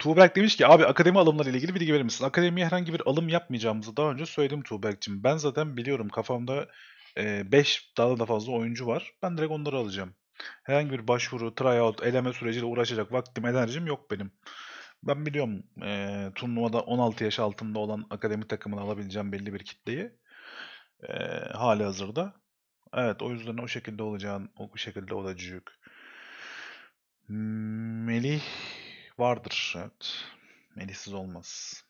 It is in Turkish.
Tuğberk demiş ki abi akademi alımları ile ilgili bilgi verir misin? Akademiye herhangi bir alım yapmayacağımızı daha önce söyledim Tuğberk'cim. Ben zaten biliyorum kafamda 5 e, daha da fazla oyuncu var. Ben direkt onları alacağım. Herhangi bir başvuru, tryout, eleme süreciyle uğraşacak vaktim, enerjim yok benim. Ben biliyorum e, turnuvada 16 yaş altında olan akademi takımını alabileceğim belli bir kitleyi. E, hali hazırda. Evet o yüzden o şekilde olacağın, o şekilde olacak. Melih vardır. Evet. Melihsiz olmaz.